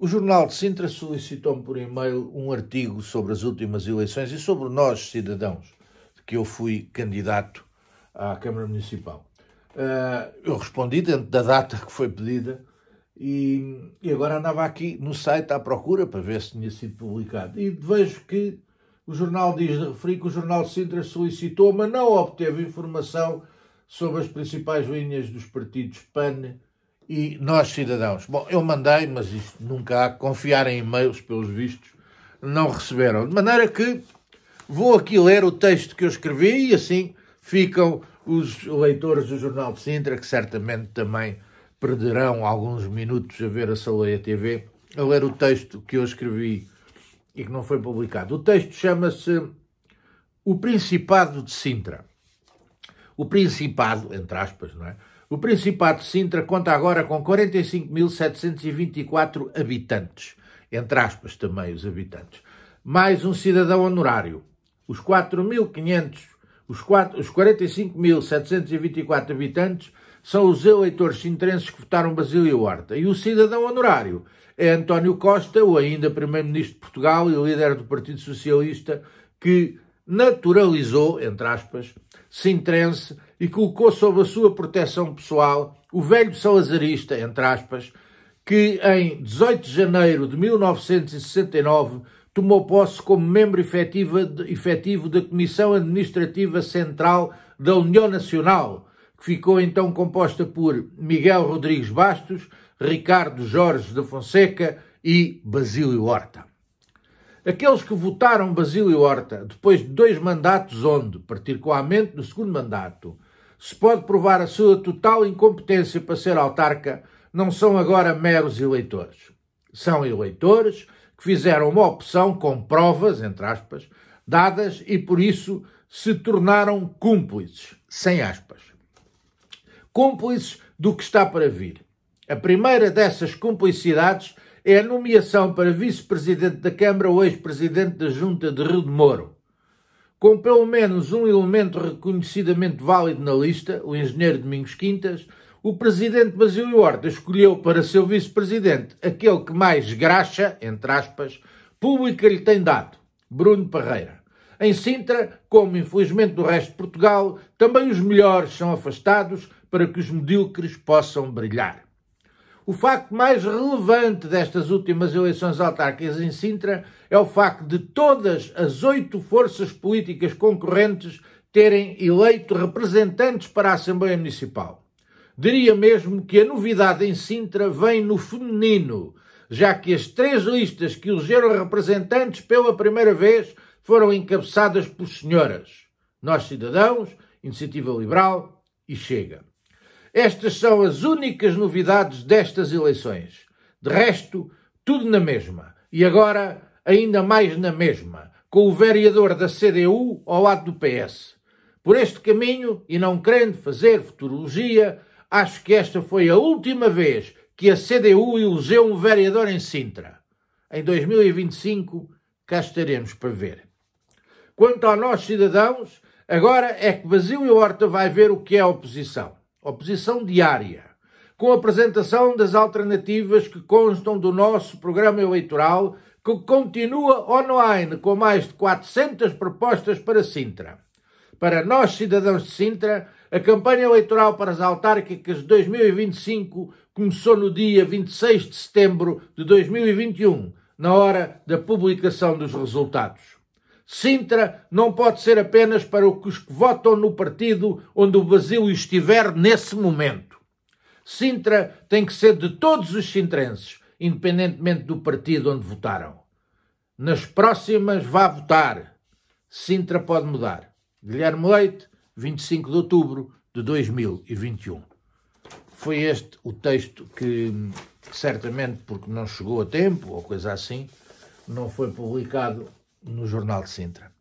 O Jornal de Sintra solicitou-me por e-mail um artigo sobre as últimas eleições e sobre nós, cidadãos, de que eu fui candidato à Câmara Municipal. Ah, eu respondi dentro da data que foi pedida e, agora andava aqui no site à procura para ver se tinha sido publicado. E vejo que o jornal diz, referi que o Jornal de Sintra solicitou, mas não obteve informação sobre as principais linhas dos partidos PAN, e nós, cidadãos. Bom, eu mandei, mas isto nunca há. Confiar em e-mails, pelos vistos, não receberam. De maneira que vou aqui ler o texto que eu escrevi e assim ficam os leitores do Jornal de Sintra, que certamente também perderão alguns minutos a ver a Saleia TV, a ler o texto que eu escrevi e que não foi publicado. O texto chama-se O Principado de Sintra. O Principado, entre aspas, não é? O Principado de Sintra conta agora com 45.724 habitantes, entre aspas também os habitantes, mais um cidadão honorário. Os 4.500, os, os 45.724 habitantes são os eleitores sintrenses que votaram Basílio Horta. E o cidadão honorário é António Costa, o ainda Primeiro-Ministro de Portugal e líder do Partido Socialista, que naturalizou, entre aspas, sintrense e colocou sob a sua proteção pessoal o velho salazarista, entre aspas, que em 18 de janeiro de 1969 tomou posse como membro efetivo, efetivo da Comissão Administrativa Central da União Nacional, que ficou então composta por Miguel Rodrigues Bastos, Ricardo Jorge da Fonseca e Basílio Horta. Aqueles que votaram Basílio Horta depois de dois mandatos onde, particularmente no segundo mandato, se pode provar a sua total incompetência para ser autarca, não são agora meros eleitores. São eleitores que fizeram uma opção com provas, entre aspas, dadas e por isso se tornaram cúmplices, sem aspas. Cúmplices do que está para vir. A primeira dessas cumplicidades é a nomeação para vice-presidente da Câmara ou ex-presidente da Junta de Rio de Moro com pelo menos um elemento reconhecidamente válido na lista, o engenheiro Domingos Quintas, o presidente Basílio Horta escolheu para seu vice-presidente aquele que mais graxa, entre aspas, pública lhe tem dado, Bruno Parreira. Em Sintra, como infelizmente no resto de Portugal, também os melhores são afastados para que os medíocres possam brilhar. O facto mais relevante destas últimas eleições autárquicas em Sintra é o facto de todas as oito forças políticas concorrentes terem eleito representantes para a Assembleia Municipal. Diria mesmo que a novidade em Sintra vem no feminino, já que as três listas que elegeram representantes pela primeira vez foram encabeçadas por senhoras. Nós Cidadãos, Iniciativa Liberal e Chega. Estas são as únicas novidades destas eleições. De resto, tudo na mesma. E agora, ainda mais na mesma, com o vereador da CDU ao lado do PS. Por este caminho, e não querendo fazer futurologia, acho que esta foi a última vez que a CDU elegeu um vereador em Sintra. Em 2025, cá estaremos para ver. Quanto a nós, cidadãos, agora é que Basílio Horta vai ver o que é a oposição oposição diária, com a apresentação das alternativas que constam do nosso programa eleitoral, que continua online com mais de 400 propostas para Sintra. Para nós, cidadãos de Sintra, a campanha eleitoral para as autárquicas de 2025 começou no dia 26 de setembro de 2021, na hora da publicação dos resultados. Sintra não pode ser apenas para os que votam no partido onde o Brasil estiver nesse momento. Sintra tem que ser de todos os sintrenses, independentemente do partido onde votaram. Nas próximas vá votar. Sintra pode mudar. Guilherme Leite, 25 de outubro de 2021. Foi este o texto que, certamente porque não chegou a tempo ou coisa assim, não foi publicado no Jornal de Sintra.